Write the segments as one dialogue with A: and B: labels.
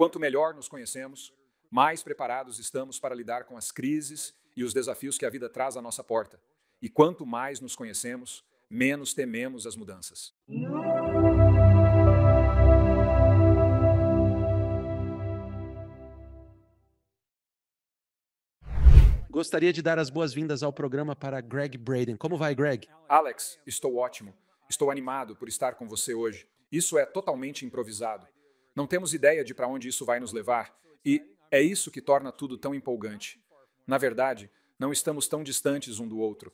A: Quanto melhor nos conhecemos, mais preparados estamos para lidar com as crises e os desafios que a vida traz à nossa porta. E quanto mais nos conhecemos, menos tememos as mudanças.
B: Gostaria de dar as boas-vindas ao programa para Greg Braden. Como vai, Greg?
A: Alex, estou ótimo. Estou animado por estar com você hoje. Isso é totalmente improvisado. Não temos ideia de para onde isso vai nos levar, e é isso que torna tudo tão empolgante. Na verdade, não estamos tão distantes um do outro.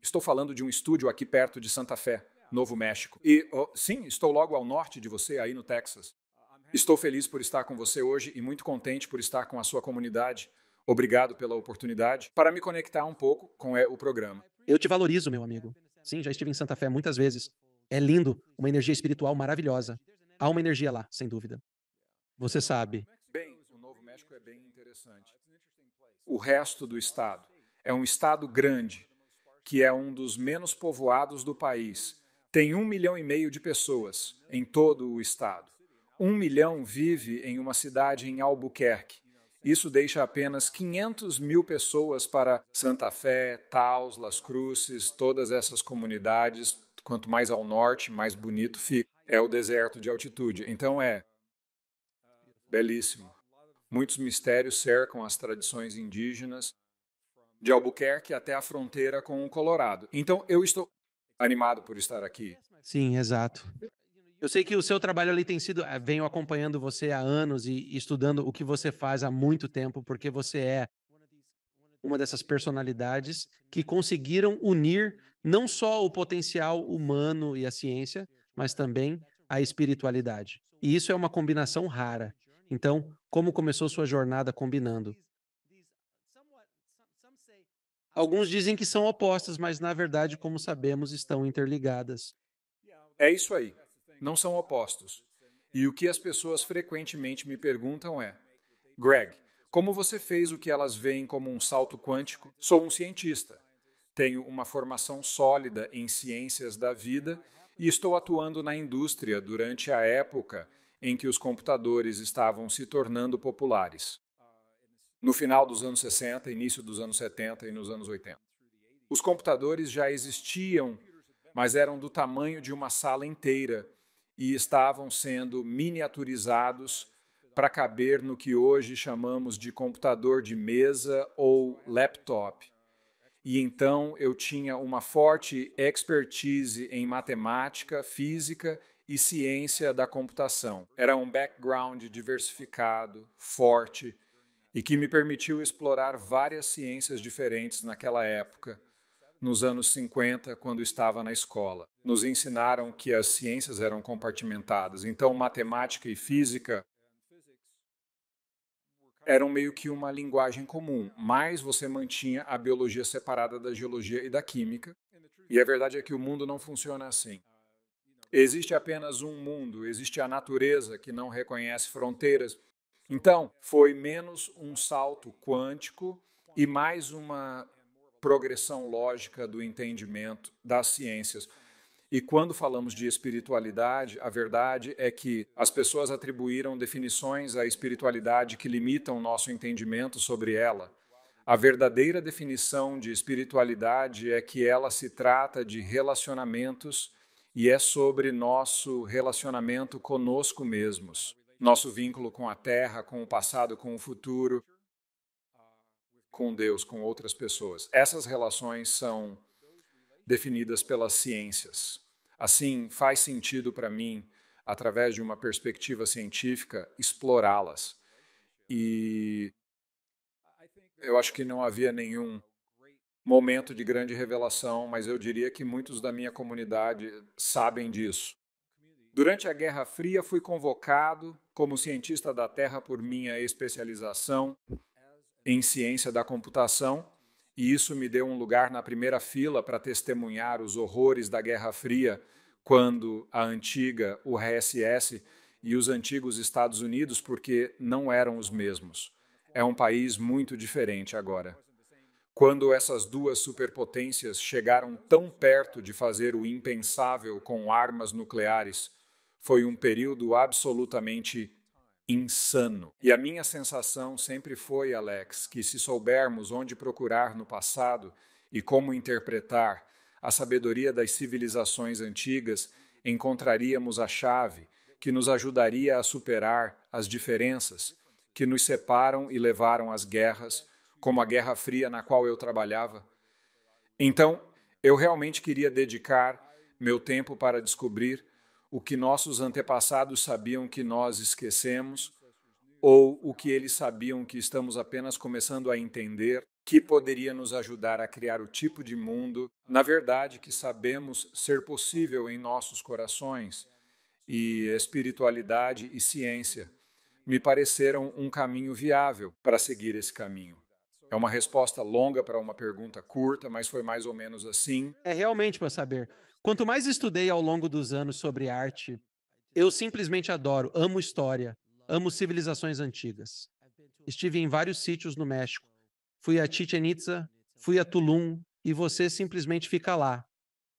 A: Estou falando de um estúdio aqui perto de Santa Fé, Novo México. E oh, sim, estou logo ao norte de você, aí no Texas. Estou feliz por estar com você hoje e muito contente por estar com a sua comunidade. Obrigado pela oportunidade para me conectar um pouco com é, o programa.
B: Eu te valorizo, meu amigo. Sim, já estive em Santa Fé muitas vezes. É lindo, uma energia espiritual maravilhosa. Há uma energia lá, sem dúvida. Você sabe.
A: Bem, o Novo México é bem interessante. O resto do estado é um estado grande, que é um dos menos povoados do país. Tem um milhão e meio de pessoas em todo o estado. Um milhão vive em uma cidade em Albuquerque. Isso deixa apenas 500 mil pessoas para Santa Fé, Taos, Las Cruces, todas essas comunidades. Quanto mais ao norte, mais bonito fica é o deserto de altitude. Então é belíssimo. Muitos mistérios cercam as tradições indígenas, de Albuquerque até a fronteira com o Colorado. Então eu estou animado por estar aqui.
B: Sim, exato. Eu sei que o seu trabalho ali tem sido. Eh, venho acompanhando você há anos e estudando o que você faz há muito tempo, porque você é uma dessas personalidades que conseguiram unir não só o potencial humano e a ciência, mas também a espiritualidade. E isso é uma combinação rara. Então, como começou sua jornada combinando? Alguns dizem que são opostas, mas na verdade, como sabemos, estão interligadas.
A: É isso aí. Não são opostos. E o que as pessoas frequentemente me perguntam é: Greg, como você fez o que elas veem como um salto quântico? Sou um cientista. Tenho uma formação sólida em ciências da vida e estou atuando na indústria durante a época em que os computadores estavam se tornando populares. No final dos anos 60, início dos anos 70 e nos anos 80. Os computadores já existiam, mas eram do tamanho de uma sala inteira e estavam sendo miniaturizados para caber no que hoje chamamos de computador de mesa ou laptop e então eu tinha uma forte expertise em matemática, física e ciência da computação. Era um background diversificado, forte e que me permitiu explorar várias ciências diferentes naquela época, nos anos 50, quando estava na escola. Nos ensinaram que as ciências eram compartimentadas, então matemática e física eram meio que uma linguagem comum, mas você mantinha a biologia separada da geologia e da química. E a verdade é que o mundo não funciona assim. Existe apenas um mundo, existe a natureza que não reconhece fronteiras. Então, foi menos um salto quântico e mais uma progressão lógica do entendimento das ciências. E quando falamos de espiritualidade, a verdade é que as pessoas atribuíram definições à espiritualidade que limitam o nosso entendimento sobre ela. A verdadeira definição de espiritualidade é que ela se trata de relacionamentos e é sobre nosso relacionamento conosco mesmos, nosso vínculo com a terra, com o passado, com o futuro, com Deus, com outras pessoas. Essas relações são definidas pelas ciências. Assim, faz sentido para mim, através de uma perspectiva científica, explorá-las. E eu acho que não havia nenhum momento de grande revelação, mas eu diria que muitos da minha comunidade sabem disso. Durante a Guerra Fria, fui convocado como cientista da Terra por minha especialização em ciência da computação e isso me deu um lugar na primeira fila para testemunhar os horrores da Guerra Fria, quando a antiga URSS e os antigos Estados Unidos, porque não eram os mesmos. É um país muito diferente agora. Quando essas duas superpotências chegaram tão perto de fazer o impensável com armas nucleares, foi um período absolutamente insano. E a minha sensação sempre foi, Alex, que se soubermos onde procurar no passado e como interpretar a sabedoria das civilizações antigas, encontraríamos a chave que nos ajudaria a superar as diferenças que nos separam e levaram às guerras, como a Guerra Fria na qual eu trabalhava. Então, eu realmente queria dedicar meu tempo para descobrir o que nossos antepassados sabiam que nós esquecemos, ou o que eles sabiam que estamos apenas começando a entender, que poderia nos ajudar a criar o tipo de mundo, na verdade, que sabemos ser possível em nossos corações, e espiritualidade e ciência me pareceram um caminho viável para seguir esse caminho. É uma resposta longa para uma pergunta curta, mas foi mais ou menos assim. É realmente para saber Quanto mais estudei
B: ao longo dos anos sobre arte, eu simplesmente adoro, amo história, amo civilizações antigas. Estive em vários sítios no México. Fui a Chichen Itza, fui a Tulum, e você simplesmente fica lá.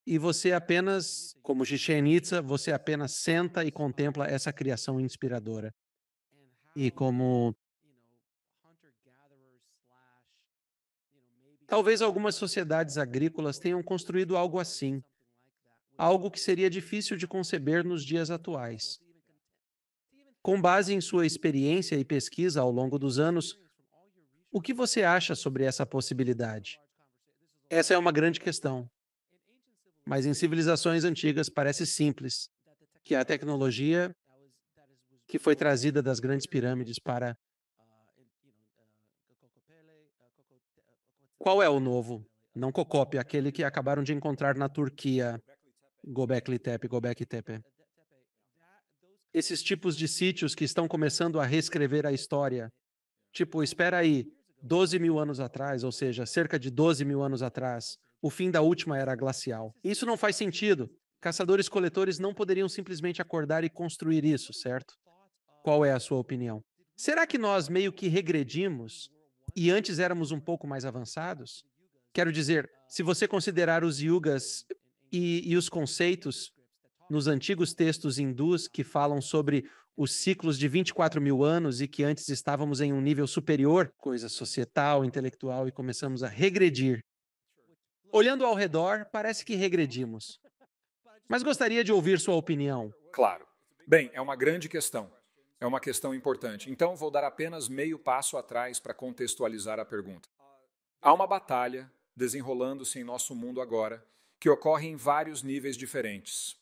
B: E você apenas, como Chichen Itza, você apenas senta e contempla essa criação inspiradora. E como Talvez algumas sociedades agrícolas tenham construído algo assim, algo que seria difícil de conceber nos dias atuais. Com base em sua experiência e pesquisa ao longo dos anos, o que você acha sobre essa possibilidade? Essa é uma grande questão. Mas em civilizações antigas parece simples que a tecnologia que foi trazida das grandes pirâmides para. Qual é o novo? Não Cocope, aquele que acabaram de encontrar na Turquia. Gobekli Tepe, Gobekli Tepe. Esses tipos de sítios que estão começando a reescrever a história. Tipo, espera aí, 12 mil anos atrás, ou seja, cerca de 12 mil anos atrás, o fim da última era glacial. Isso não faz sentido. Caçadores-coletores não poderiam simplesmente acordar e construir isso, certo? Qual é a sua opinião? Será que nós meio que regredimos e antes éramos um pouco mais avançados? Quero dizer, se você considerar os yugas e, e os conceitos nos antigos textos hindus que falam sobre os ciclos de 24 mil anos e que antes estávamos em um nível superior, coisa societal, intelectual, e começamos a regredir. Olhando ao redor, parece que regredimos. Mas gostaria de ouvir sua opinião.
A: Claro. Bem, é uma grande questão. É uma questão importante. Então, vou dar apenas meio passo atrás para contextualizar a pergunta. Há uma batalha desenrolando-se em nosso mundo agora que ocorre em vários níveis diferentes.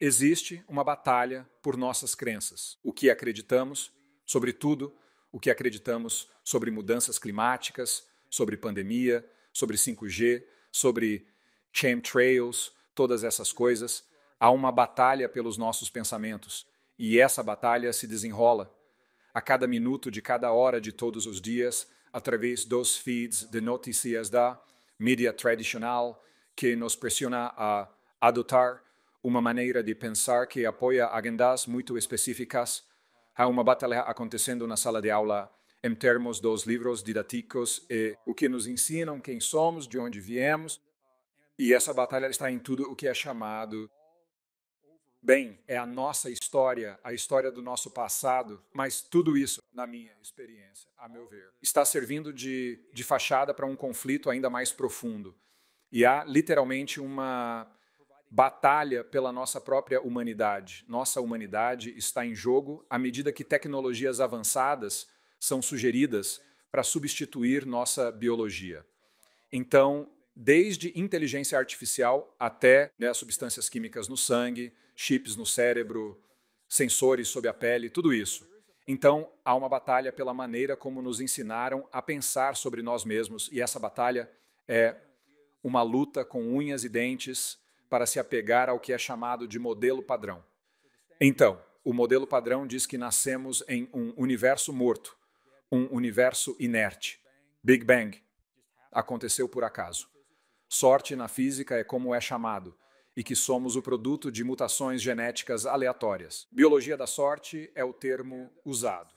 A: Existe uma batalha por nossas crenças, o que acreditamos, sobretudo o que acreditamos sobre mudanças climáticas, sobre pandemia, sobre 5G, sobre chemtrails, todas essas coisas. Há uma batalha pelos nossos pensamentos e essa batalha se desenrola a cada minuto de cada hora de todos os dias através dos feeds de notícias da mídia tradicional, que nos pressiona a adotar uma maneira de pensar que apoia agendas muito específicas. Há uma batalha acontecendo na sala de aula em termos dos livros didáticos e o que nos ensinam quem somos, de onde viemos. E essa batalha está em tudo o que é chamado bem, é a nossa história, a história do nosso passado, mas tudo isso, na minha experiência, a meu ver, está servindo de, de fachada para um conflito ainda mais profundo. E há literalmente uma batalha pela nossa própria humanidade. Nossa humanidade está em jogo à medida que tecnologias avançadas são sugeridas para substituir nossa biologia. Então, desde inteligência artificial até né, substâncias químicas no sangue, chips no cérebro, sensores sob a pele, tudo isso. Então, há uma batalha pela maneira como nos ensinaram a pensar sobre nós mesmos, e essa batalha é uma luta com unhas e dentes para se apegar ao que é chamado de modelo padrão. Então, o modelo padrão diz que nascemos em um universo morto, um universo inerte. Big Bang aconteceu por acaso. Sorte na física é como é chamado, e que somos o produto de mutações genéticas aleatórias. Biologia da sorte é o termo usado.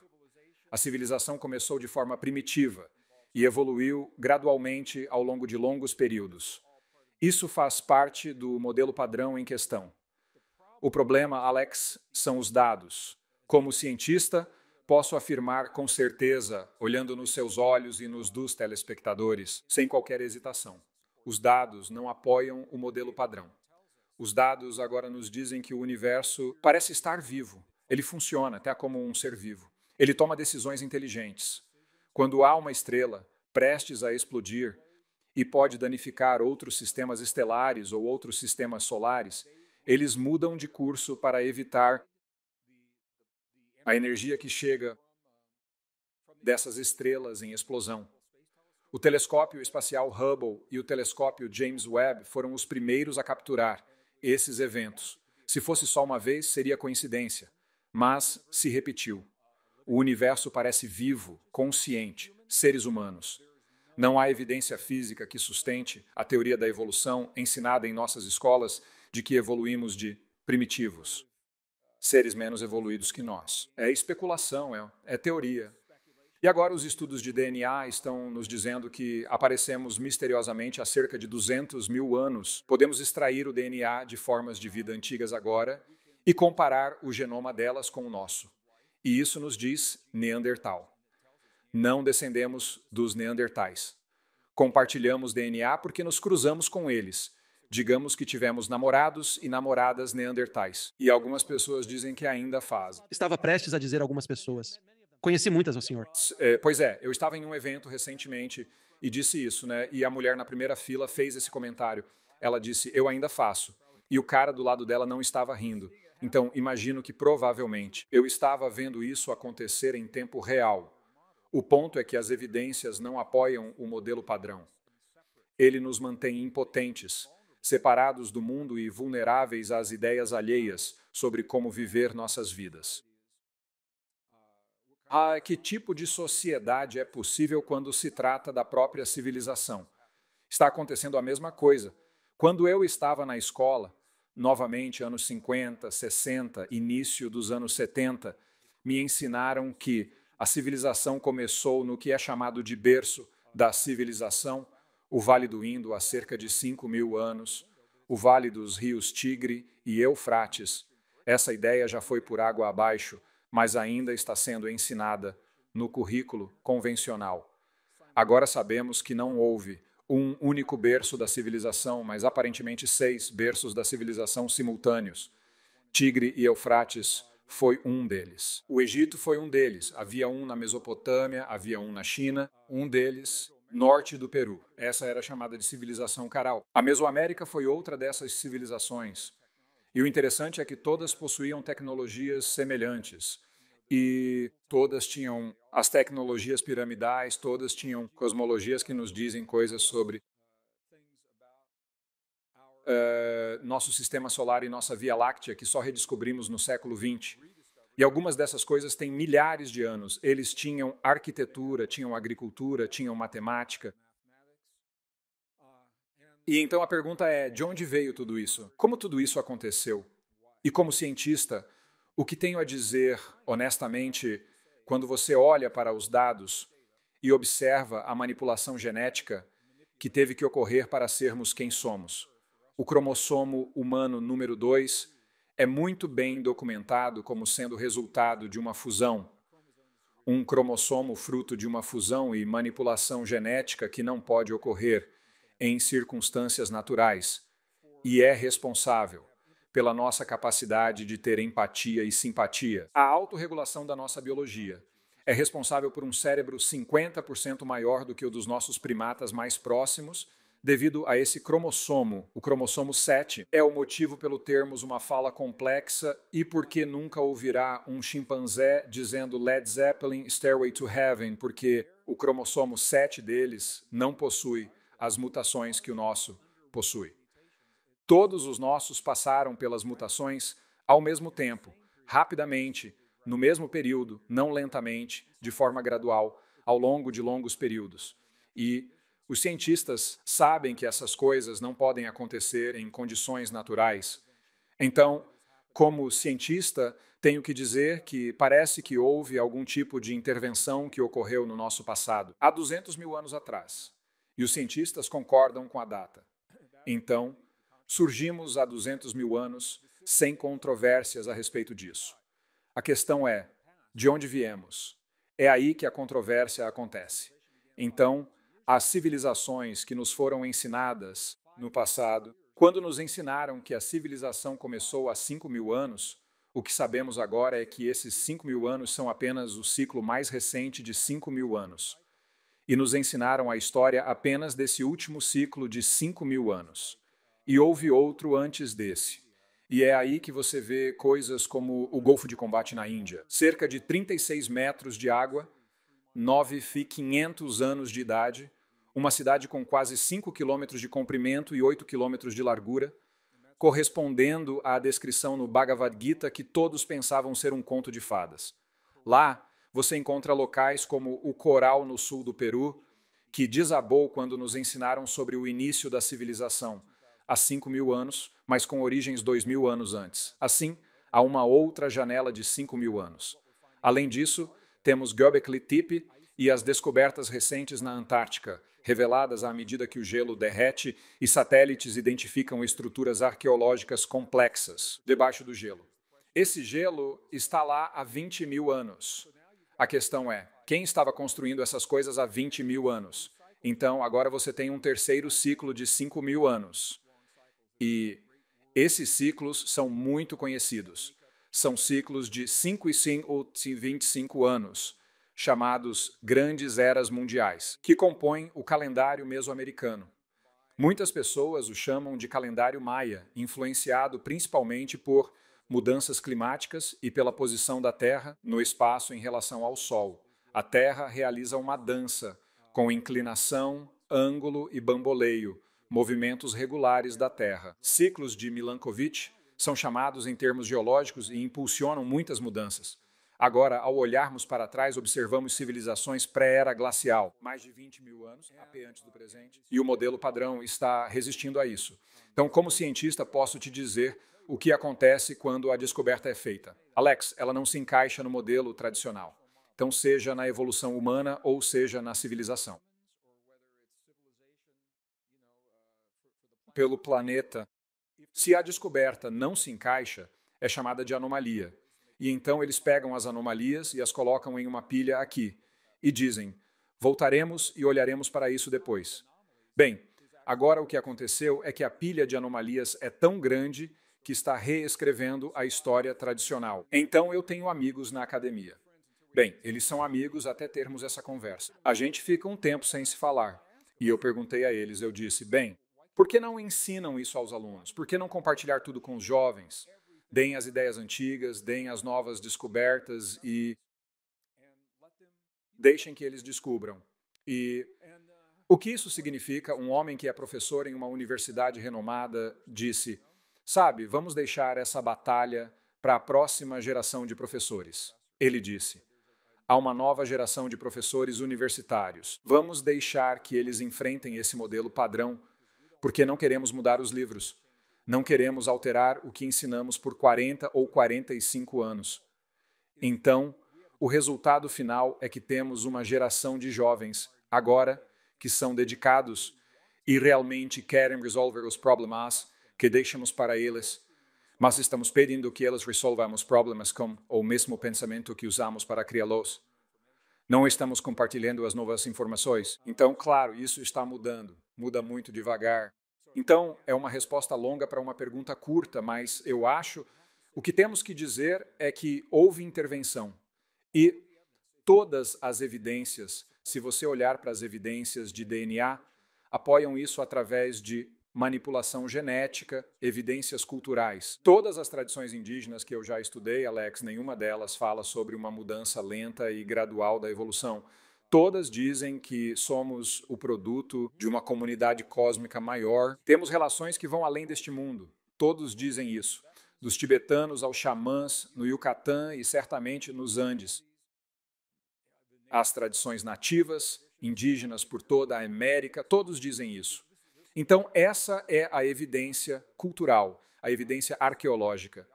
A: A civilização começou de forma primitiva, e evoluiu gradualmente ao longo de longos períodos. Isso faz parte do modelo padrão em questão. O problema, Alex, são os dados. Como cientista, posso afirmar com certeza, olhando nos seus olhos e nos dos telespectadores, sem qualquer hesitação. Os dados não apoiam o modelo padrão. Os dados agora nos dizem que o universo parece estar vivo. Ele funciona até como um ser vivo. Ele toma decisões inteligentes quando há uma estrela prestes a explodir e pode danificar outros sistemas estelares ou outros sistemas solares, eles mudam de curso para evitar a energia que chega dessas estrelas em explosão. O telescópio espacial Hubble e o telescópio James Webb foram os primeiros a capturar esses eventos. Se fosse só uma vez, seria coincidência, mas se repetiu. O universo parece vivo, consciente, seres humanos. Não há evidência física que sustente a teoria da evolução ensinada em nossas escolas de que evoluímos de primitivos, seres menos evoluídos que nós. É especulação, é, é teoria, e agora os estudos de DNA estão nos dizendo que aparecemos misteriosamente há cerca de 200 mil anos. Podemos extrair o DNA de formas de vida antigas agora e comparar o genoma delas com o nosso. E isso nos diz Neandertal. Não descendemos dos Neandertais. Compartilhamos DNA porque nos cruzamos com eles. Digamos que tivemos namorados e namoradas neandertais. E algumas pessoas dizem que ainda fazem.
B: Estava prestes a dizer algumas pessoas. Conheci muitas, o senhor.
A: É, pois é, eu estava em um evento recentemente e disse isso, né? E a mulher na primeira fila fez esse comentário. Ela disse: Eu ainda faço. E o cara do lado dela não estava rindo. Então, imagino que provavelmente eu estava vendo isso acontecer em tempo real. O ponto é que as evidências não apoiam o modelo padrão. Ele nos mantém impotentes, separados do mundo e vulneráveis às ideias alheias sobre como viver nossas vidas. Ah, que tipo de sociedade é possível quando se trata da própria civilização? Está acontecendo a mesma coisa. Quando eu estava na escola, novamente anos 50, 60, início dos anos 70, me ensinaram que a civilização começou no que é chamado de berço da civilização, o Vale do Indo, há cerca de 5 mil anos, o Vale dos rios Tigre e Eufrates. Essa ideia já foi por água abaixo, mas ainda está sendo ensinada no currículo convencional. Agora sabemos que não houve um único berço da civilização, mas aparentemente seis berços da civilização simultâneos. Tigre e Eufrates foi um deles. O Egito foi um deles. Havia um na Mesopotâmia, havia um na China, um deles norte do Peru. Essa era chamada de civilização Caral. A Mesoamérica foi outra dessas civilizações. E o interessante é que todas possuíam tecnologias semelhantes e todas tinham as tecnologias piramidais, todas tinham cosmologias que nos dizem coisas sobre uh, nosso sistema solar e nossa Via Láctea, que só redescobrimos no século XX. E algumas dessas coisas têm milhares de anos. Eles tinham arquitetura, tinham agricultura, tinham matemática. E então a pergunta é: de onde veio tudo isso? Como tudo isso aconteceu? E como cientista, o que tenho a dizer, honestamente, quando você olha para os dados e observa a manipulação genética que teve que ocorrer para sermos quem somos? O cromossomo humano número 2 é muito bem documentado como sendo resultado de uma fusão. Um cromossomo fruto de uma fusão e manipulação genética que não pode ocorrer em circunstâncias naturais e é responsável pela nossa capacidade de ter empatia e simpatia. A autorregulação da nossa biologia é responsável por um cérebro 50% maior do que o dos nossos primatas mais próximos, devido a esse cromossomo, o cromossomo 7. É o motivo pelo termos uma fala complexa e porque nunca ouvirá um chimpanzé dizendo Led Zeppelin Stairway to Heaven, porque o cromossomo 7 deles não possui as mutações que o nosso possui. Todos os nossos passaram pelas mutações ao mesmo tempo, rapidamente, no mesmo período, não lentamente, de forma gradual, ao longo de longos períodos. E os cientistas sabem que essas coisas não podem acontecer em condições naturais. Então, como cientista, tenho que dizer que parece que houve algum tipo de intervenção que ocorreu no nosso passado, há 200 mil anos atrás. E os cientistas concordam com a data. Então, Surgimos há 200 mil anos sem controvérsias a respeito disso. A questão é: de onde viemos? É aí que a controvérsia acontece. Então, as civilizações que nos foram ensinadas no passado, quando nos ensinaram que a civilização começou há 5 mil anos, o que sabemos agora é que esses 5 mil anos são apenas o ciclo mais recente de 5 mil anos. E nos ensinaram a história apenas desse último ciclo de 5 mil anos e houve outro antes desse. E é aí que você vê coisas como o Golfo de Combate na Índia, cerca de 36 metros de água, 9 fi 500 anos de idade, uma cidade com quase 5 quilômetros de comprimento e 8 quilômetros de largura, correspondendo à descrição no Bhagavad Gita que todos pensavam ser um conto de fadas. Lá, você encontra locais como o Coral no sul do Peru, que desabou quando nos ensinaram sobre o início da civilização há 5 mil anos, mas com origens 2 mil anos antes. Assim, há uma outra janela de 5 mil anos. Além disso, temos Göbekli Tepe e as descobertas recentes na Antártica, reveladas à medida que o gelo derrete e satélites identificam estruturas arqueológicas complexas debaixo do gelo. Esse gelo está lá há 20 mil anos. A questão é: quem estava construindo essas coisas há 20 mil anos? Então, agora você tem um terceiro ciclo de 5 mil anos. E esses ciclos são muito conhecidos. São ciclos de 5 e 5 ou 25 anos, chamados Grandes Eras Mundiais, que compõem o calendário mesoamericano. Muitas pessoas o chamam de calendário maia, influenciado principalmente por mudanças climáticas e pela posição da Terra no espaço em relação ao Sol. A Terra realiza uma dança com inclinação, ângulo e bamboleio, movimentos regulares da Terra. Ciclos de Milankovitch são chamados em termos geológicos e impulsionam muitas mudanças. Agora, ao olharmos para trás, observamos civilizações pré-era glacial, mais de 20 mil anos, AP antes do presente, e o modelo padrão está resistindo a isso. Então, como cientista, posso te dizer o que acontece quando a descoberta é feita. Alex, ela não se encaixa no modelo tradicional. Então, seja na evolução humana ou seja na civilização. pelo planeta. Se a descoberta não se encaixa, é chamada de anomalia. E então eles pegam as anomalias e as colocam em uma pilha aqui e dizem: voltaremos e olharemos para isso depois. Bem, agora o que aconteceu é que a pilha de anomalias é tão grande que está reescrevendo a história tradicional. Então eu tenho amigos na academia. Bem, eles são amigos até termos essa conversa. A gente fica um tempo sem se falar. E eu perguntei a eles, eu disse: bem, por que não ensinam isso aos alunos? Por que não compartilhar tudo com os jovens? Deem as ideias antigas, deem as novas descobertas e deixem que eles descubram. E o que isso significa? Um homem que é professor em uma universidade renomada disse: Sabe, vamos deixar essa batalha para a próxima geração de professores. Ele disse: Há uma nova geração de professores universitários. Vamos deixar que eles enfrentem esse modelo padrão porque não queremos mudar os livros. Não queremos alterar o que ensinamos por 40 ou 45 anos. Então, o resultado final é que temos uma geração de jovens, agora, que são dedicados e realmente querem resolver os problemas que deixamos para eles, mas estamos pedindo que eles resolvamos problemas com o mesmo pensamento que usamos para criá-los não estamos compartilhando as novas informações. Então, claro, isso está mudando, muda muito devagar. Então, é uma resposta longa para uma pergunta curta, mas eu acho o que temos que dizer é que houve intervenção e todas as evidências, se você olhar para as evidências de DNA, apoiam isso através de manipulação genética, evidências culturais. Todas as tradições indígenas que eu já estudei, Alex, nenhuma delas fala sobre uma mudança lenta e gradual da evolução. Todas dizem que somos o produto de uma comunidade cósmica maior. Temos relações que vão além deste mundo. Todos dizem isso. Dos tibetanos aos xamãs, no Yucatán e certamente nos Andes. As tradições nativas, indígenas por toda a América, todos dizem isso. Então, essa é a evidência cultural, a evidência arqueológica.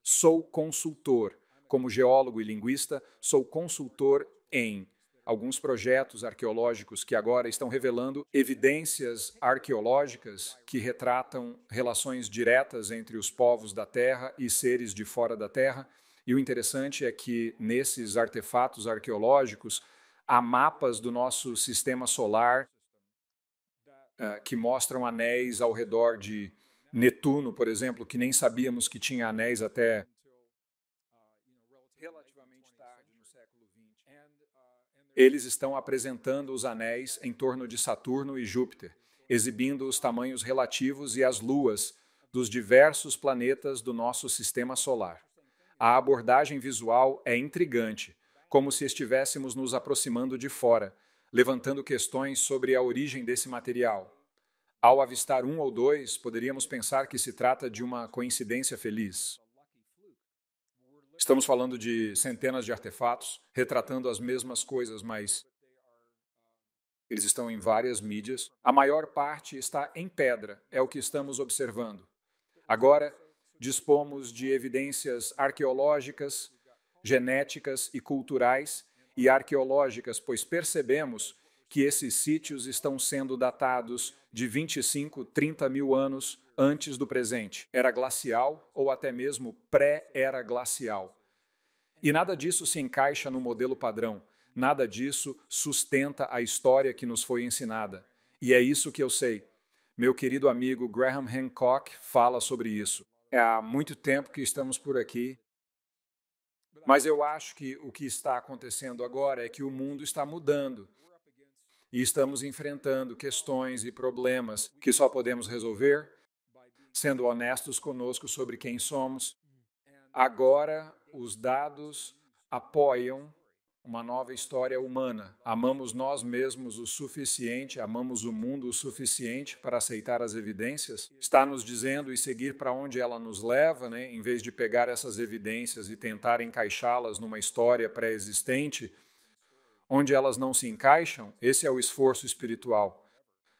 A: Sou consultor, como geólogo e linguista, sou consultor em alguns projetos arqueológicos que agora estão revelando evidências arqueológicas que retratam relações diretas entre os povos da Terra e seres de fora da Terra. E o interessante é que nesses artefatos arqueológicos há mapas do nosso sistema solar ah, que mostram anéis ao redor de Netuno, por exemplo, que nem sabíamos que tinha anéis até ah, relativamente tarde no século XX. Ah, Eles estão apresentando os anéis em torno de Saturno e Júpiter, exibindo os tamanhos relativos e as luas dos diversos planetas do nosso sistema solar. A abordagem visual é intrigante, como se estivéssemos nos aproximando de fora, levantando questões sobre a origem desse material. Ao avistar um ou dois, poderíamos pensar que se trata de uma coincidência feliz. Estamos falando de centenas de artefatos retratando as mesmas coisas, mas eles estão em várias mídias. A maior parte está em pedra, é o que estamos observando. Agora, dispomos de evidências arqueológicas, genéticas e culturais e arqueológicas, pois percebemos que esses sítios estão sendo datados de 25, 30 mil anos antes do presente, era glacial ou até mesmo pré-era glacial. E nada disso se encaixa no modelo padrão, nada disso sustenta a história que nos foi ensinada. E é isso que eu sei. Meu querido amigo Graham Hancock fala sobre isso. É há muito tempo que estamos por aqui mas eu acho que o que está acontecendo agora é que o mundo está mudando e estamos enfrentando questões e problemas que só podemos resolver sendo honestos conosco sobre quem somos. Agora, os dados apoiam uma nova história humana. Amamos nós mesmos o suficiente, amamos o mundo o suficiente para aceitar as evidências, está nos dizendo e seguir para onde ela nos leva, né? em vez de pegar essas evidências e tentar encaixá-las numa história pré-existente, onde elas não se encaixam, esse é o esforço espiritual.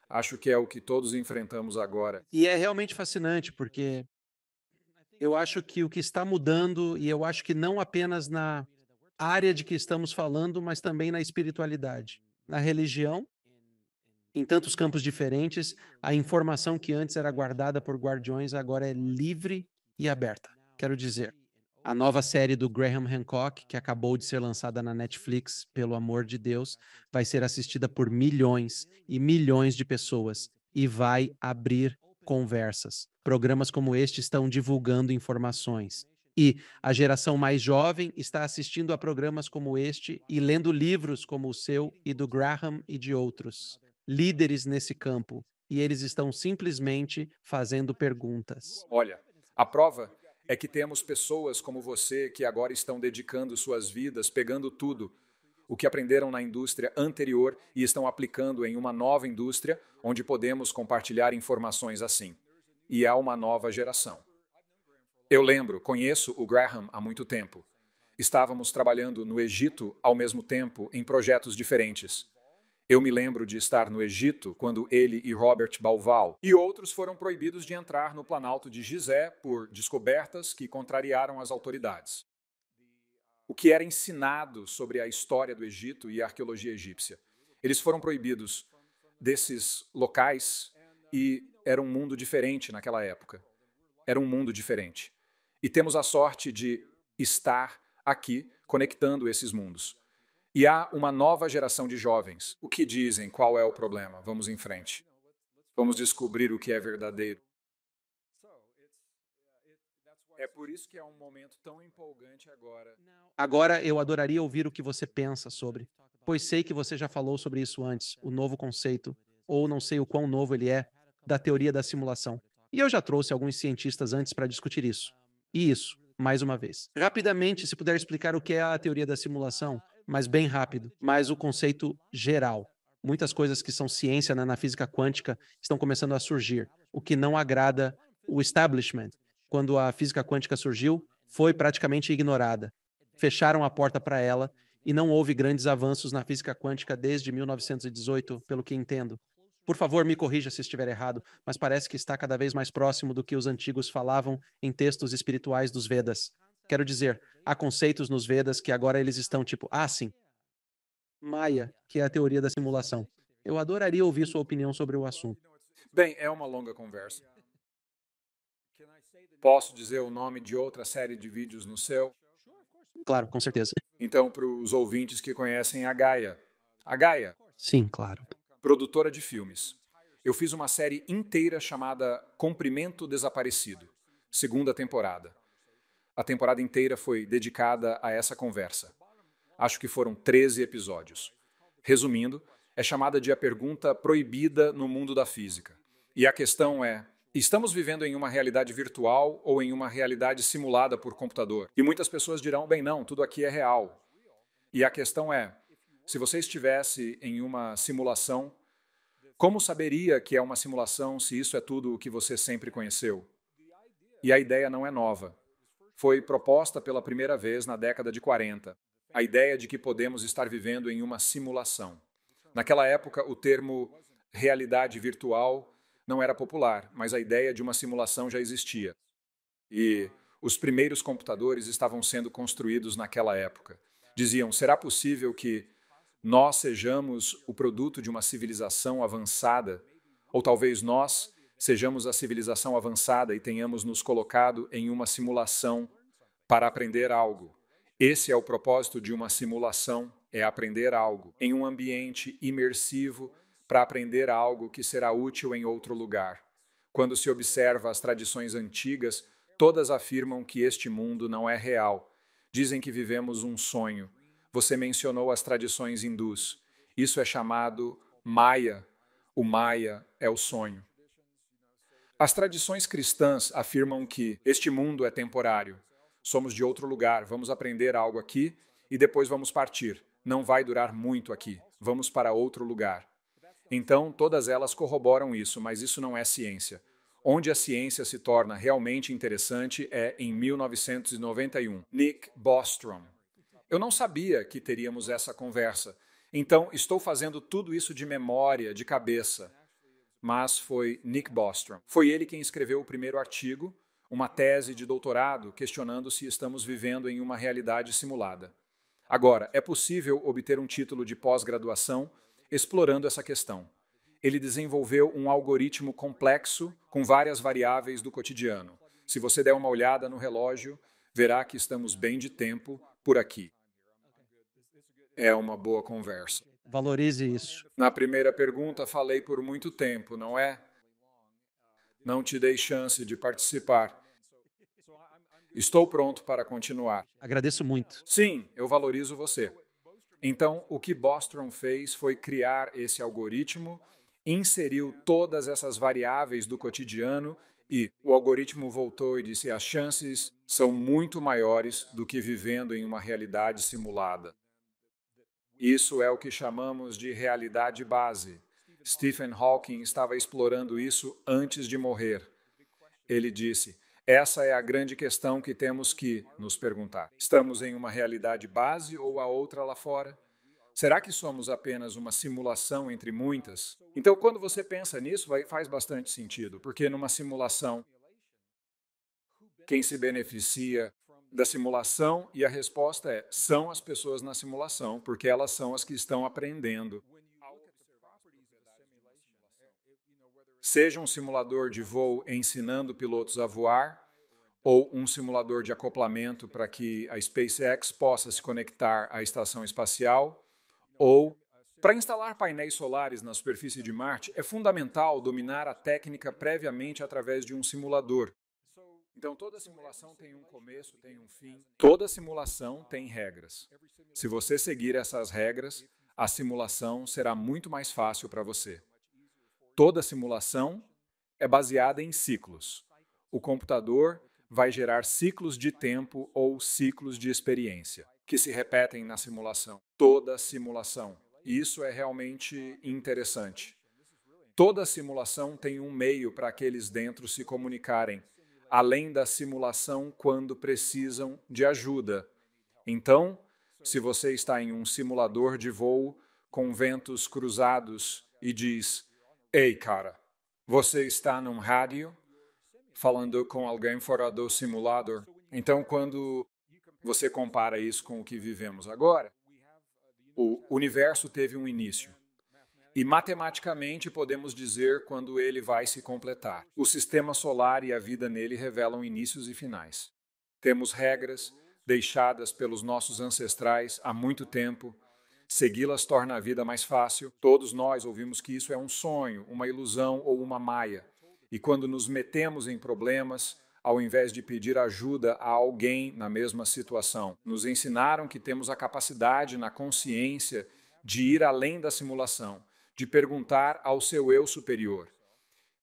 A: Acho que é o que todos enfrentamos agora.
B: E é realmente fascinante, porque eu acho que o que está mudando, e eu acho que não apenas na área de que estamos falando, mas também na espiritualidade, na religião, em tantos campos diferentes, a informação que antes era guardada por guardiões agora é livre e aberta. Quero dizer, a nova série do Graham Hancock, que acabou de ser lançada na Netflix, pelo amor de Deus, vai ser assistida por milhões e milhões de pessoas e vai abrir conversas. Programas como este estão divulgando informações e a geração mais jovem está assistindo a programas como este e lendo livros como o seu e do Graham e de outros, líderes nesse campo, e eles estão simplesmente fazendo perguntas.
A: Olha, a prova é que temos pessoas como você que agora estão dedicando suas vidas, pegando tudo o que aprenderam na indústria anterior e estão aplicando em uma nova indústria onde podemos compartilhar informações assim. E há uma nova geração. Eu lembro, conheço o Graham há muito tempo. Estávamos trabalhando no Egito ao mesmo tempo em projetos diferentes. Eu me lembro de estar no Egito quando ele e Robert Balval e outros foram proibidos de entrar no Planalto de Gizé por descobertas que contrariaram as autoridades. O que era ensinado sobre a história do Egito e a arqueologia egípcia. Eles foram proibidos desses locais e era um mundo diferente naquela época. Era um mundo diferente. E temos a sorte de estar aqui conectando esses mundos. E há uma nova geração de jovens. O que dizem? Qual é o problema? Vamos em frente. Vamos descobrir o que é verdadeiro. É por isso que é um momento tão empolgante
B: agora. Agora eu adoraria ouvir o que você pensa sobre, pois sei que você já falou sobre isso antes, o novo conceito, ou não sei o quão novo ele é, da teoria da simulação. E eu já trouxe alguns cientistas antes para discutir isso. Isso, mais uma vez. Rapidamente, se puder explicar o que é a teoria da simulação, mas bem rápido, mas o conceito geral. Muitas coisas que são ciência né, na física quântica estão começando a surgir, o que não agrada o establishment. Quando a física quântica surgiu, foi praticamente ignorada. Fecharam a porta para ela e não houve grandes avanços na física quântica desde 1918, pelo que entendo. Por favor, me corrija se estiver errado, mas parece que está cada vez mais próximo do que os antigos falavam em textos espirituais dos Vedas. Quero dizer, há conceitos nos Vedas que agora eles estão tipo, ah, sim. Maia, que é a teoria da simulação. Eu adoraria ouvir sua opinião sobre o assunto.
A: Bem, é uma longa conversa. Posso dizer o nome de outra série de vídeos no seu?
B: Claro, com certeza.
A: Então, para os ouvintes que conhecem a Gaia. A Gaia?
B: Sim, claro
A: produtora de filmes. Eu fiz uma série inteira chamada Comprimento Desaparecido, segunda temporada. A temporada inteira foi dedicada a essa conversa. Acho que foram 13 episódios. Resumindo, é chamada de a pergunta proibida no mundo da física. E a questão é: estamos vivendo em uma realidade virtual ou em uma realidade simulada por computador? E muitas pessoas dirão: bem, não, tudo aqui é real. E a questão é: se você estivesse em uma simulação, como saberia que é uma simulação se isso é tudo o que você sempre conheceu? E a ideia não é nova. Foi proposta pela primeira vez na década de 40, a ideia de que podemos estar vivendo em uma simulação. Naquela época, o termo realidade virtual não era popular, mas a ideia de uma simulação já existia. E os primeiros computadores estavam sendo construídos naquela época. Diziam: será possível que nós sejamos o produto de uma civilização avançada, ou talvez nós sejamos a civilização avançada e tenhamos nos colocado em uma simulação para aprender algo. Esse é o propósito de uma simulação, é aprender algo em um ambiente imersivo para aprender algo que será útil em outro lugar. Quando se observa as tradições antigas, todas afirmam que este mundo não é real. Dizem que vivemos um sonho. Você mencionou as tradições hindus. Isso é chamado Maya. O Maya é o sonho. As tradições cristãs afirmam que este mundo é temporário. Somos de outro lugar, vamos aprender algo aqui e depois vamos partir. Não vai durar muito aqui, vamos para outro lugar. Então, todas elas corroboram isso, mas isso não é ciência. Onde a ciência se torna realmente interessante é em 1991. Nick Bostrom, eu não sabia que teríamos essa conversa, então estou fazendo tudo isso de memória, de cabeça. Mas foi Nick Bostrom. Foi ele quem escreveu o primeiro artigo, uma tese de doutorado questionando se estamos vivendo em uma realidade simulada. Agora, é possível obter um título de pós-graduação explorando essa questão. Ele desenvolveu um algoritmo complexo com várias variáveis do cotidiano. Se você der uma olhada no relógio, verá que estamos bem de tempo por aqui é uma boa conversa.
B: Valorize isso.
A: Na primeira pergunta, falei por muito tempo, não é? Não te dei chance de participar. Estou pronto para continuar.
B: Agradeço muito.
A: Sim, eu valorizo você. Então, o que Bostrom fez foi criar esse algoritmo, inseriu todas essas variáveis do cotidiano e o algoritmo voltou e disse: as chances são muito maiores do que vivendo em uma realidade simulada. Isso é o que chamamos de realidade base. Stephen Hawking estava explorando isso antes de morrer. Ele disse: Essa é a grande questão que temos que nos perguntar. Estamos em uma realidade base ou a outra lá fora? Será que somos apenas uma simulação entre muitas? Então, quando você pensa nisso, vai, faz bastante sentido, porque numa simulação, quem se beneficia da simulação e a resposta é: são as pessoas na simulação, porque elas são as que estão aprendendo. Seja um simulador de voo ensinando pilotos a voar, ou um simulador de acoplamento para que a SpaceX possa se conectar à estação espacial, ou para instalar painéis solares na superfície de Marte, é fundamental dominar a técnica previamente através de um simulador, então, toda simulação tem um começo, tem um fim. Né? Toda simulação tem regras. Se você seguir essas regras, a simulação será muito mais fácil para você. Toda simulação é baseada em ciclos. O computador vai gerar ciclos de tempo ou ciclos de experiência que se repetem na simulação. Toda simulação. Isso é realmente interessante. Toda simulação tem um meio para aqueles dentro se comunicarem além da simulação quando precisam de ajuda. Então, se você está em um simulador de voo com ventos cruzados e diz: Ei, cara, você está num rádio falando com alguém fora do simulador. Então, quando você compara isso com o que vivemos agora, o universo teve um início e matematicamente podemos dizer quando ele vai se completar. O sistema solar e a vida nele revelam inícios e finais. Temos regras deixadas pelos nossos ancestrais há muito tempo. Segui-las torna a vida mais fácil. Todos nós ouvimos que isso é um sonho, uma ilusão ou uma maia. E quando nos metemos em problemas, ao invés de pedir ajuda a alguém na mesma situação. Nos ensinaram que temos a capacidade na consciência de ir além da simulação, de perguntar ao seu eu superior,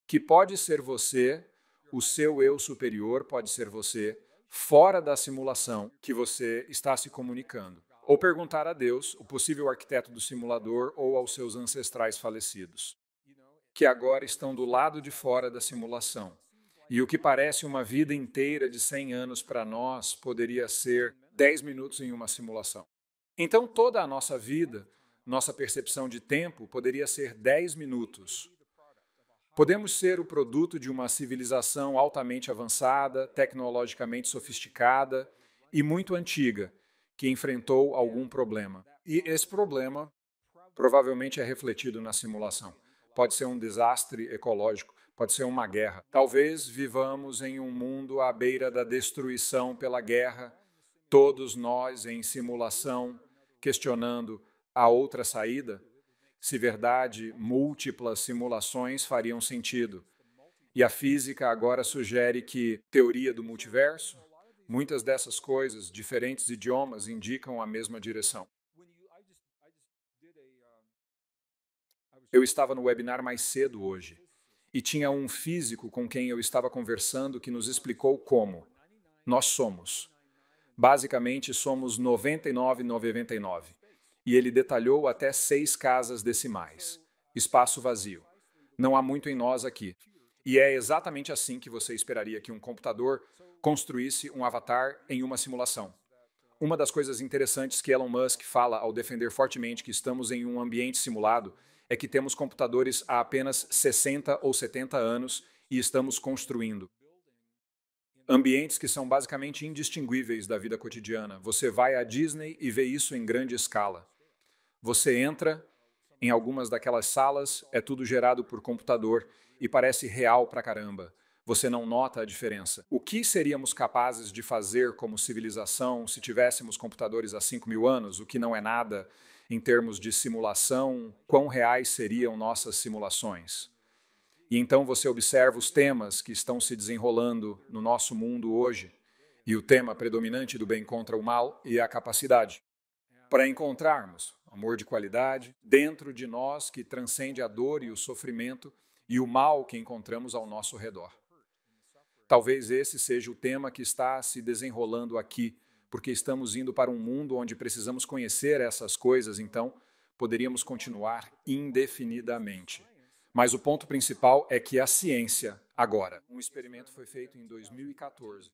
A: que pode ser você, o seu eu superior pode ser você, fora da simulação que você está se comunicando. Ou perguntar a Deus, o possível arquiteto do simulador, ou aos seus ancestrais falecidos, que agora estão do lado de fora da simulação. E o que parece uma vida inteira de 100 anos para nós poderia ser 10 minutos em uma simulação. Então, toda a nossa vida nossa percepção de tempo poderia ser 10 minutos. Podemos ser o produto de uma civilização altamente avançada, tecnologicamente sofisticada e muito antiga, que enfrentou algum problema. E esse problema provavelmente é refletido na simulação. Pode ser um desastre ecológico, pode ser uma guerra. Talvez vivamos em um mundo à beira da destruição pela guerra, todos nós em simulação, questionando a outra saída, se verdade, múltiplas simulações fariam sentido. E a física agora sugere que teoria do multiverso, muitas dessas coisas, diferentes idiomas indicam a mesma direção. Eu estava no webinar mais cedo hoje e tinha um físico com quem eu estava conversando que nos explicou como nós somos. Basicamente, somos e ,99 e ele detalhou até seis casas decimais. Espaço vazio. Não há muito em nós aqui. E é exatamente assim que você esperaria que um computador construísse um avatar em uma simulação. Uma das coisas interessantes que Elon Musk fala ao defender fortemente que estamos em um ambiente simulado é que temos computadores há apenas 60 ou 70 anos e estamos construindo ambientes que são basicamente indistinguíveis da vida cotidiana. Você vai à Disney e vê isso em grande escala. Você entra em algumas daquelas salas, é tudo gerado por computador e parece real pra caramba. Você não nota a diferença. O que seríamos capazes de fazer como civilização se tivéssemos computadores há 5 mil anos, o que não é nada em termos de simulação? Quão reais seriam nossas simulações? E então você observa os temas que estão se desenrolando no nosso mundo hoje, e o tema predominante do bem contra o mal e é a capacidade para encontrarmos amor de qualidade dentro de nós que transcende a dor e o sofrimento e o mal que encontramos ao nosso redor. Talvez esse seja o tema que está se desenrolando aqui, porque estamos indo para um mundo onde precisamos conhecer essas coisas, então poderíamos continuar indefinidamente. Mas o ponto principal é que a ciência agora. Um experimento foi feito em 2014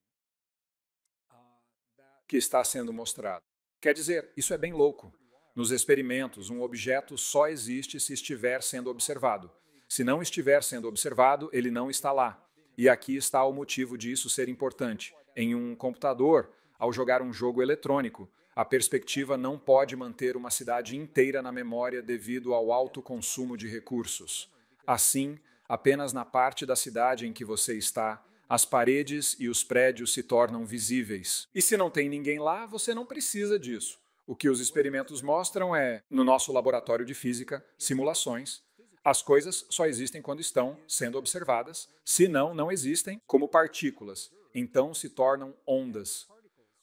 A: que está sendo mostrado. Quer dizer, isso é bem louco. Nos experimentos, um objeto só existe se estiver sendo observado. Se não estiver sendo observado, ele não está lá. E aqui está o motivo disso ser importante. Em um computador, ao jogar um jogo eletrônico, a perspectiva não pode manter uma cidade inteira na memória devido ao alto consumo de recursos. Assim, apenas na parte da cidade em que você está, as paredes e os prédios se tornam visíveis. E se não tem ninguém lá, você não precisa disso. O que os experimentos mostram é, no nosso laboratório de física, simulações, as coisas só existem quando estão sendo observadas, se não, não existem como partículas, então se tornam ondas.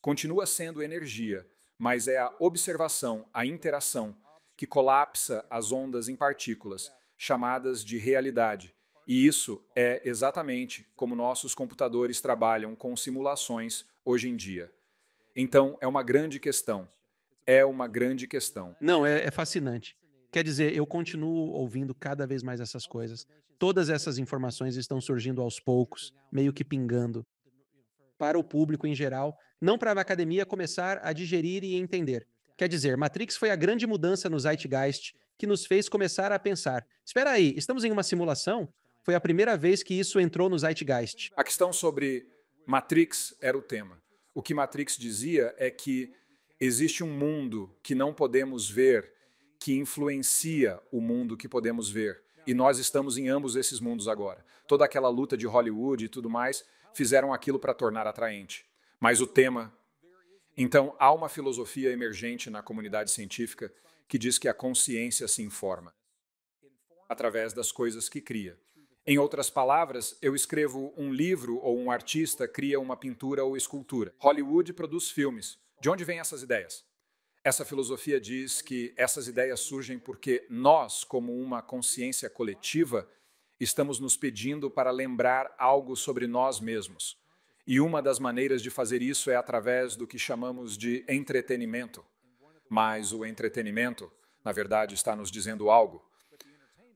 A: Continua sendo energia, mas é a observação, a interação, que colapsa as ondas em partículas chamadas de realidade. E isso é exatamente como nossos computadores trabalham com simulações hoje em dia. Então, é uma grande questão. É uma grande questão.
B: Não, é, é fascinante. Quer dizer, eu continuo ouvindo cada vez mais essas coisas. Todas essas informações estão surgindo aos poucos, meio que pingando, para o público em geral, não para a academia começar a digerir e entender. Quer dizer, Matrix foi a grande mudança no Zeitgeist que nos fez começar a pensar: espera aí, estamos em uma simulação? Foi a primeira vez que isso entrou no Zeitgeist.
A: A questão sobre Matrix era o tema. O que Matrix dizia é que existe um mundo que não podemos ver que influencia o mundo que podemos ver. E nós estamos em ambos esses mundos agora. Toda aquela luta de Hollywood e tudo mais fizeram aquilo para tornar atraente. Mas o tema. Então, há uma filosofia emergente na comunidade científica que diz que a consciência se informa através das coisas que cria. Em outras palavras, eu escrevo um livro ou um artista cria uma pintura ou escultura. Hollywood produz filmes. De onde vêm essas ideias? Essa filosofia diz que essas ideias surgem porque nós, como uma consciência coletiva, estamos nos pedindo para lembrar algo sobre nós mesmos. E uma das maneiras de fazer isso é através do que chamamos de entretenimento. Mas o entretenimento, na verdade, está nos dizendo algo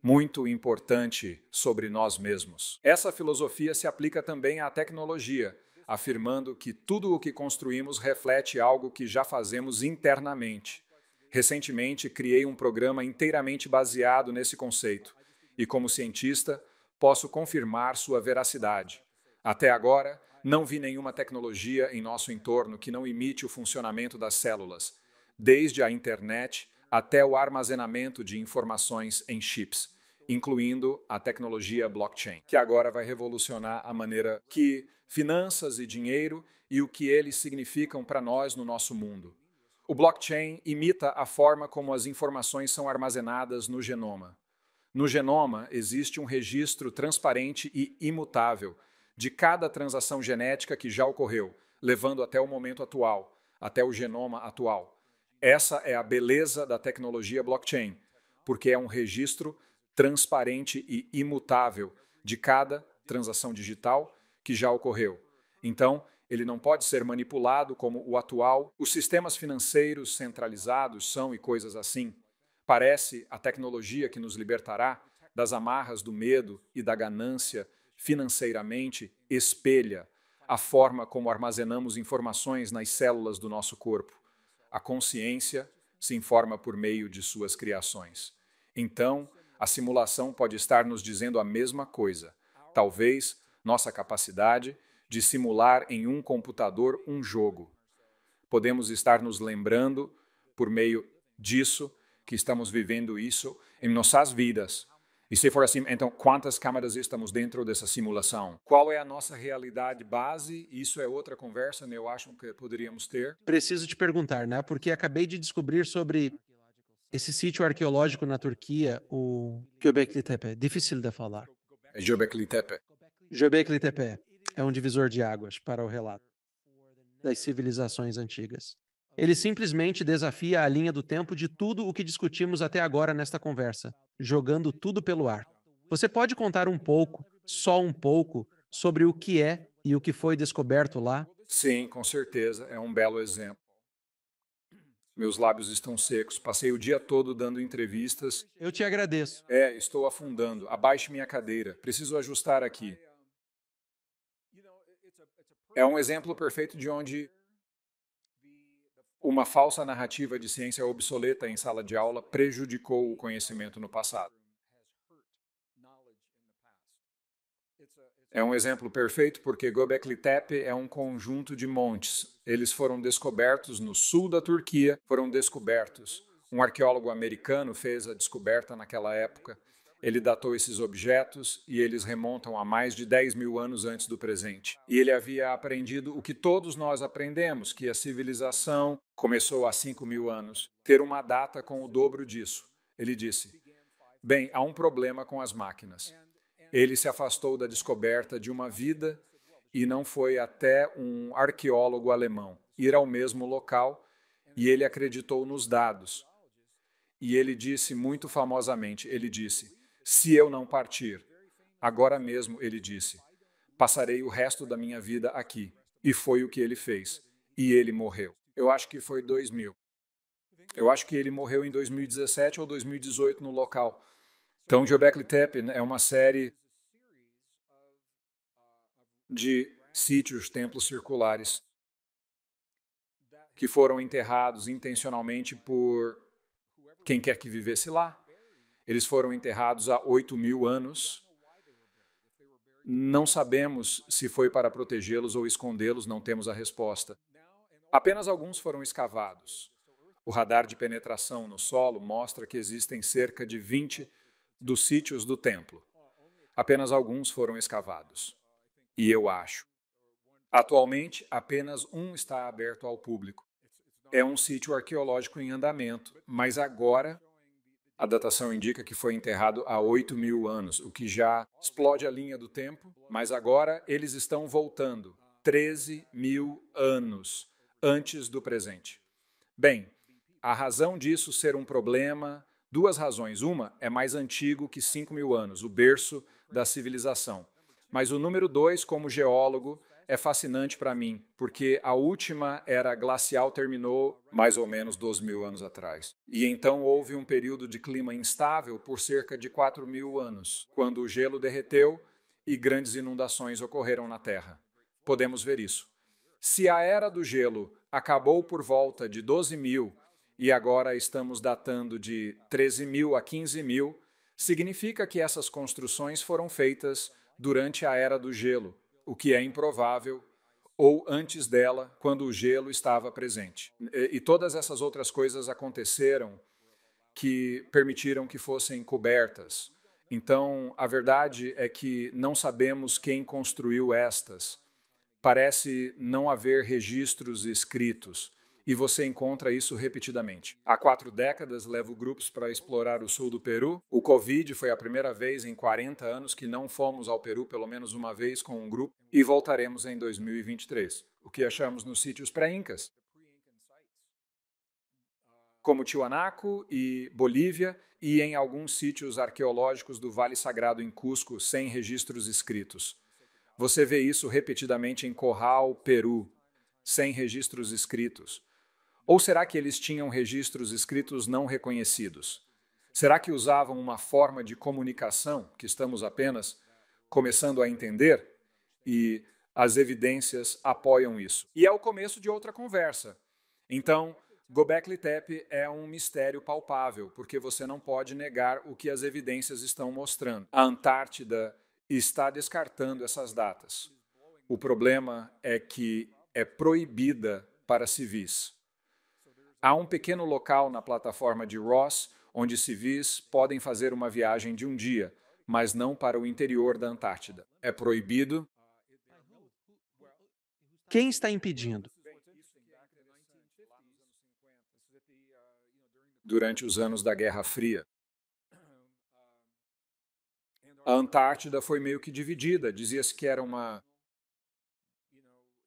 A: muito importante sobre nós mesmos. Essa filosofia se aplica também à tecnologia, afirmando que tudo o que construímos reflete algo que já fazemos internamente. Recentemente, criei um programa inteiramente baseado nesse conceito, e como cientista, posso confirmar sua veracidade. Até agora, não vi nenhuma tecnologia em nosso entorno que não imite o funcionamento das células, desde a internet até o armazenamento de informações em chips, incluindo a tecnologia blockchain, que agora vai revolucionar a maneira que finanças e dinheiro e o que eles significam para nós no nosso mundo. O blockchain imita a forma como as informações são armazenadas no genoma. No genoma existe um registro transparente e imutável de cada transação genética que já ocorreu, levando até o momento atual, até o genoma atual. Essa é a beleza da tecnologia blockchain, porque é um registro transparente e imutável de cada transação digital que já ocorreu. Então, ele não pode ser manipulado como o atual. Os sistemas financeiros centralizados são e coisas assim. Parece a tecnologia que nos libertará das amarras do medo e da ganância financeiramente espelha a forma como armazenamos informações nas células do nosso corpo a consciência se informa por meio de suas criações. Então, a simulação pode estar nos dizendo a mesma coisa. Talvez nossa capacidade de simular em um computador um jogo. Podemos estar nos lembrando, por meio disso, que estamos vivendo isso em nossas vidas. E se for assim, então quantas câmeras estamos dentro dessa simulação? Qual é a nossa realidade base? Isso é outra conversa, né? eu acho que poderíamos ter.
B: Preciso te perguntar, né? Porque acabei de descobrir sobre esse sítio arqueológico na Turquia, o Göbekli Tepe. Difícil de falar.
A: É Göbekli Tepe.
B: Göbekli Tepe é um divisor de águas para o relato das civilizações antigas. Ele simplesmente desafia a linha do tempo de tudo o que discutimos até agora nesta conversa, jogando tudo pelo ar. Você pode contar um pouco, só um pouco, sobre o que é e o que foi descoberto lá?
A: Sim, com certeza. É um belo exemplo. Meus lábios estão secos. Passei o dia todo dando entrevistas. Eu te agradeço. É, estou afundando. Abaixe minha cadeira. Preciso ajustar aqui. É um exemplo perfeito de onde uma falsa narrativa de ciência obsoleta em sala de aula prejudicou o conhecimento no passado. É um exemplo perfeito porque Göbekli Tepe é um conjunto de montes. Eles foram descobertos no sul da Turquia, foram descobertos. Um arqueólogo americano fez a descoberta naquela época ele datou esses objetos e eles remontam a mais de 10 mil anos antes do presente. E ele havia aprendido o que todos nós aprendemos: que a civilização começou há 5 mil anos, ter uma data com o dobro disso. Ele disse: Bem, há um problema com as máquinas. Ele se afastou da descoberta de uma vida e não foi até um arqueólogo alemão ir ao mesmo local e ele acreditou nos dados. E ele disse muito famosamente, ele disse: se eu não partir. Agora mesmo, ele disse, passarei o resto da minha vida aqui. E foi o que ele fez. E ele morreu. Eu acho que foi 2000. Eu acho que ele morreu em 2017 ou 2018 no local. Então, Göbekli Tepe né, é uma série de sítios, templos circulares que foram enterrados intencionalmente por quem quer que vivesse lá. Eles foram enterrados há 8 mil anos. Não sabemos se foi para protegê-los ou escondê-los, não temos a resposta. Apenas alguns foram escavados. O radar de penetração no solo mostra que existem cerca de 20 dos sítios do templo. Apenas alguns foram escavados. E eu acho. Atualmente, apenas um está aberto ao público. É um sítio arqueológico em andamento, mas agora a datação indica que foi enterrado há 8 mil anos, o que já explode a linha do tempo, mas agora eles estão voltando 13 mil anos antes do presente. Bem, a razão disso ser um problema, duas razões. Uma é mais antigo que 5 mil anos, o berço da civilização. Mas o número dois, como geólogo, é fascinante para mim, porque a última era glacial terminou mais ou menos 12 mil anos atrás. E então houve um período de clima instável por cerca de 4 mil anos, quando o gelo derreteu e grandes inundações ocorreram na Terra. Podemos ver isso. Se a era do gelo acabou por volta de 12 mil e agora estamos datando de 13 mil a 15 mil, significa que essas construções foram feitas durante a era do gelo, o que é improvável, ou antes dela, quando o gelo estava presente. E, todas essas outras coisas aconteceram que permitiram que fossem cobertas. Então, a verdade é que não sabemos quem construiu estas. Parece não haver registros escritos e você encontra isso repetidamente. Há quatro décadas levo grupos para explorar o sul do Peru. O Covid foi a primeira vez em 40 anos que não fomos ao Peru pelo menos uma vez com um grupo e voltaremos em 2023. O que achamos nos sítios pré-incas? como Tiwanaku e Bolívia, e em alguns sítios arqueológicos do Vale Sagrado em Cusco, sem registros escritos. Você vê isso repetidamente em Corral, Peru, sem registros escritos. Ou será que eles tinham registros escritos não reconhecidos? Será que usavam uma forma de comunicação que estamos apenas começando a entender? E as evidências apoiam isso. E é o começo de outra conversa. Então, Gobekli Tepe é um mistério palpável, porque você não pode negar o que as evidências estão mostrando. A Antártida está descartando essas datas. O problema é que é proibida para civis. Há um pequeno local na plataforma de Ross onde civis podem fazer uma viagem de um dia, mas não para o interior da Antártida. É proibido.
B: Quem está impedindo?
A: Durante os anos da Guerra Fria, a Antártida foi meio que dividida. Dizia-se que era uma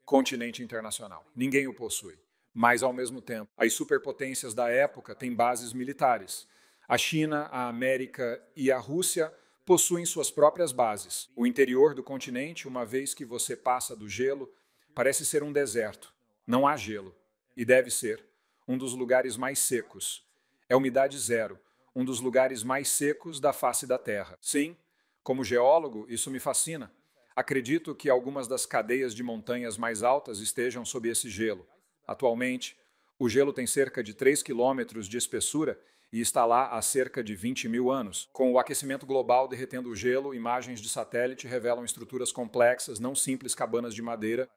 A: continente internacional. Ninguém o possui mas ao mesmo tempo, as superpotências da época têm bases militares. A China, a América e a Rússia possuem suas próprias bases. O interior do continente, uma vez que você passa do gelo, parece ser um deserto. Não há gelo, e deve ser, um dos lugares mais secos. É umidade zero, um dos lugares mais secos da face da Terra. Sim, como geólogo, isso me fascina. Acredito que algumas das cadeias de montanhas mais altas estejam sob esse gelo. Atualmente, o gelo tem cerca de 3 quilômetros de espessura e está lá há cerca de 20 mil anos. Com o aquecimento global derretendo o gelo, imagens de satélite revelam estruturas complexas, não simples cabanas de madeira.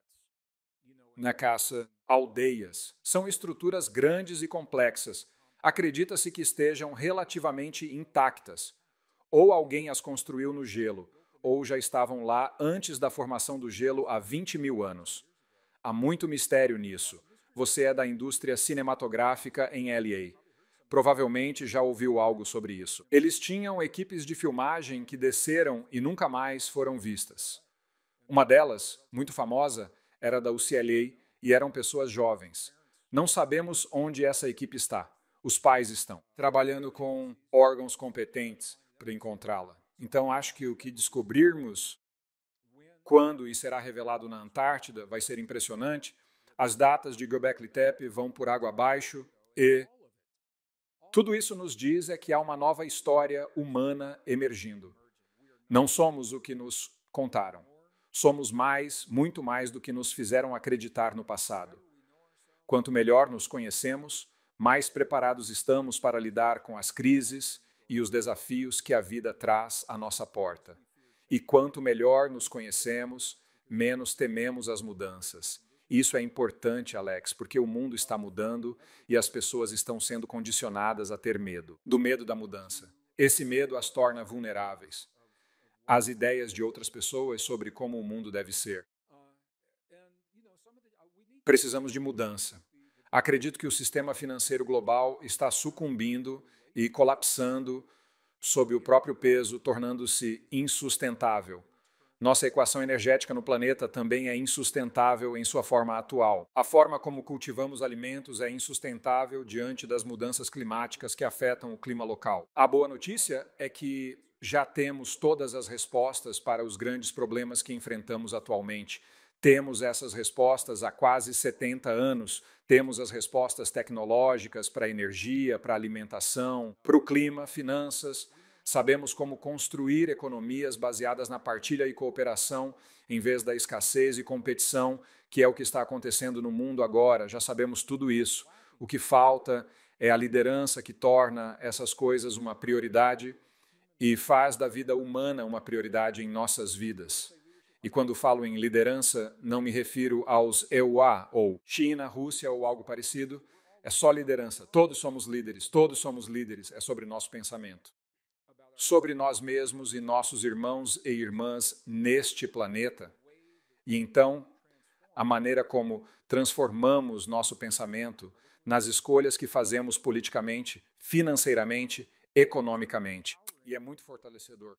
A: Na caça, aldeias. São estruturas grandes e complexas. Acredita-se que estejam relativamente intactas. Ou alguém as construiu no gelo, ou já estavam lá antes da formação do gelo há 20 mil anos. Há muito mistério nisso você é da indústria cinematográfica em LA. Provavelmente já ouviu algo sobre isso. Eles tinham equipes de filmagem que desceram e nunca mais foram vistas. Uma delas, muito famosa, era da UCLA e eram pessoas jovens. Não sabemos onde essa equipe está. Os pais estão trabalhando com órgãos competentes para encontrá-la. Então, acho que o que descobrirmos quando e será revelado na Antártida vai ser impressionante, as datas de Göbekli Tepe vão por água abaixo e tudo isso nos diz é que há uma nova história humana emergindo. Não somos o que nos contaram. Somos mais, muito mais do que nos fizeram acreditar no passado. Quanto melhor nos conhecemos, mais preparados estamos para lidar com as crises e os desafios que a vida traz à nossa porta. E quanto melhor nos conhecemos, menos tememos as mudanças isso é importante, Alex, porque o mundo está mudando e as pessoas estão sendo condicionadas a ter medo do medo da mudança. Esse medo as torna vulneráveis às ideias de outras pessoas sobre como o mundo deve ser. Precisamos de mudança. Acredito que o sistema financeiro global está sucumbindo e colapsando sob o próprio peso, tornando-se insustentável. Nossa equação energética no planeta também é insustentável em sua forma atual. A forma como cultivamos alimentos é insustentável diante das mudanças climáticas que afetam o clima local. A boa notícia é que já temos todas as respostas para os grandes problemas que enfrentamos atualmente. Temos essas respostas há quase 70 anos. Temos as respostas tecnológicas para energia, para alimentação, para o clima, finanças sabemos como construir economias baseadas na partilha e cooperação em vez da escassez e competição, que é o que está acontecendo no mundo agora. Já sabemos tudo isso. O que falta é a liderança que torna essas coisas uma prioridade e faz da vida humana uma prioridade em nossas vidas. E quando falo em liderança, não me refiro aos EUA ou China, Rússia ou algo parecido. É só liderança. Todos somos líderes, todos somos líderes. É sobre nosso pensamento sobre nós mesmos e nossos irmãos e irmãs neste planeta. E então, a maneira como transformamos nosso pensamento nas escolhas que fazemos politicamente, financeiramente, economicamente. E é muito fortalecedor.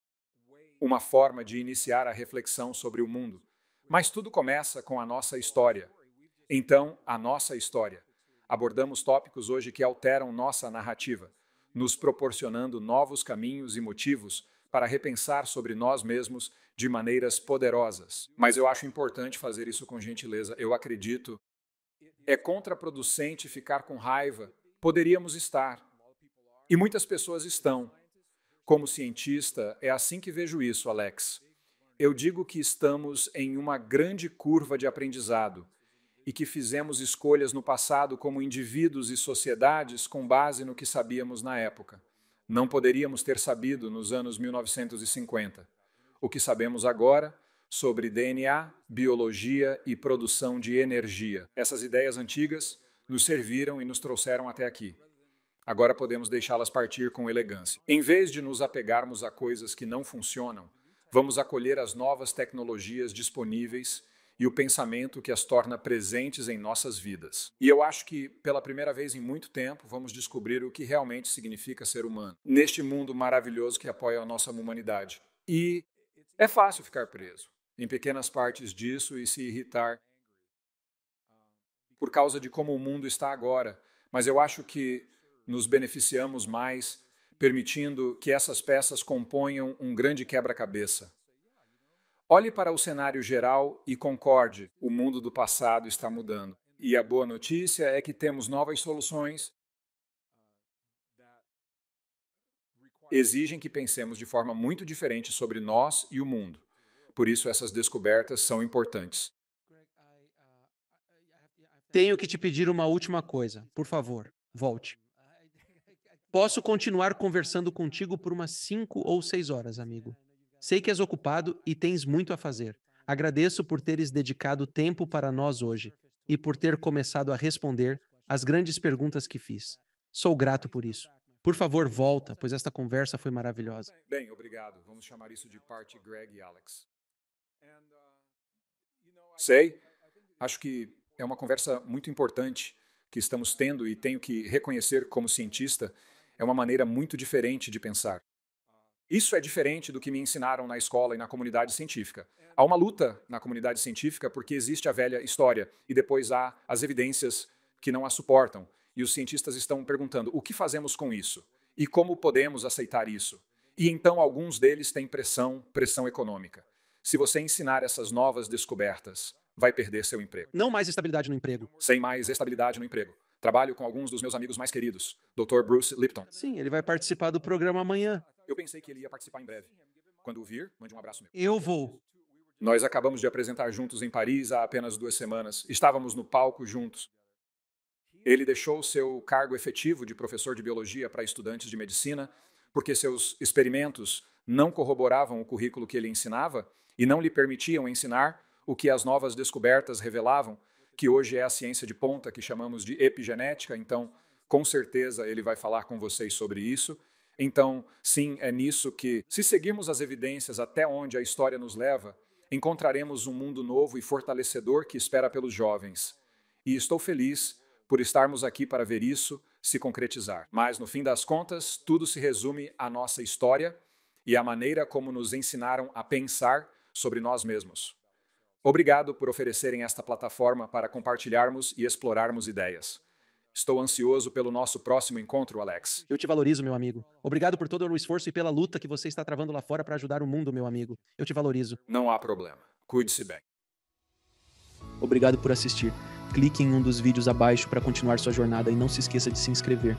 A: Uma forma de iniciar a reflexão sobre o mundo. Mas tudo começa com a nossa história. Então, a nossa história. Abordamos tópicos hoje que alteram nossa narrativa nos proporcionando novos caminhos e motivos para repensar sobre nós mesmos de maneiras poderosas. Mas eu acho importante fazer isso com gentileza, eu acredito. É contraproducente ficar com raiva. Poderíamos estar. E muitas pessoas estão. Como cientista, é assim que vejo isso, Alex. Eu digo que estamos em uma grande curva de aprendizado e que fizemos escolhas no passado como indivíduos e sociedades com base no que sabíamos na época. Não poderíamos ter sabido nos anos 1950 o que sabemos agora sobre DNA, biologia e produção de energia. Essas ideias antigas nos serviram e nos trouxeram até aqui. Agora podemos deixá-las partir com elegância. Em vez de nos apegarmos a coisas que não funcionam, vamos acolher as novas tecnologias disponíveis e o pensamento que as torna presentes em nossas vidas. E eu acho que, pela primeira vez em muito tempo, vamos descobrir o que realmente significa ser humano neste mundo maravilhoso que apoia a nossa humanidade. E é fácil ficar preso em pequenas partes disso e se irritar por causa de como o mundo está agora, mas eu acho que nos beneficiamos mais permitindo que essas peças componham um grande quebra-cabeça. Olhe para o cenário geral e concorde: o mundo do passado está mudando. E a boa notícia é que temos novas soluções exigem que pensemos de forma muito diferente sobre nós e o mundo. Por isso, essas descobertas são importantes.
B: Tenho que te pedir uma última coisa. Por favor, volte. Posso continuar conversando contigo por umas cinco ou seis horas, amigo. Sei que és ocupado e tens muito a fazer. Agradeço por teres dedicado tempo para nós hoje e por ter começado a responder às grandes perguntas que fiz. Sou grato por isso. Por favor, volta, pois esta conversa
A: foi maravilhosa. Bem, obrigado. Vamos chamar isso de parte Greg e Alex. Uh, Sei. Acho que é uma conversa muito importante que estamos tendo e tenho que reconhecer como cientista. É uma maneira muito diferente de pensar. Isso é diferente do que me ensinaram na escola e na comunidade científica. É. Há uma luta na comunidade científica porque existe a velha história e depois há as evidências que não a suportam. E os cientistas estão perguntando: o que fazemos com isso? E como podemos aceitar isso? E então alguns deles têm pressão, pressão econômica. Se você ensinar essas novas descobertas, vai perder seu emprego.
B: Não mais estabilidade no emprego.
A: Sem mais estabilidade no emprego. Trabalho com alguns dos meus amigos mais queridos, Dr. Bruce Lipton. Sim,
B: ele vai participar do programa amanhã.
A: Eu pensei que ele ia participar em breve. Quando o vir, mande um abraço meu. Eu vou. Nós acabamos de apresentar juntos em Paris há apenas duas semanas. Estávamos no palco juntos. Ele deixou seu cargo efetivo de professor de biologia para estudantes de medicina, porque seus experimentos não corroboravam o currículo que ele ensinava e não lhe permitiam ensinar o que as novas descobertas revelavam, que hoje é a ciência de ponta que chamamos de epigenética. Então, com certeza, ele vai falar com vocês sobre isso então, sim, é nisso que, se seguirmos as evidências até onde a história nos leva, encontraremos um mundo novo e fortalecedor que espera pelos jovens. E estou feliz por estarmos aqui para ver isso se concretizar. Mas, no fim das contas, tudo se resume à nossa história e à maneira como nos ensinaram a pensar sobre nós mesmos. Obrigado por oferecerem esta plataforma para compartilharmos e explorarmos ideias. Estou ansioso pelo nosso próximo encontro, Alex. Eu te valorizo,
B: meu amigo. Obrigado por todo o esforço e pela luta que você está travando lá fora para ajudar o mundo, meu amigo. Eu te valorizo.
A: Não há problema.
B: Cuide-se bem. Obrigado por assistir. Clique em um dos vídeos abaixo para continuar sua jornada e não se esqueça de se inscrever.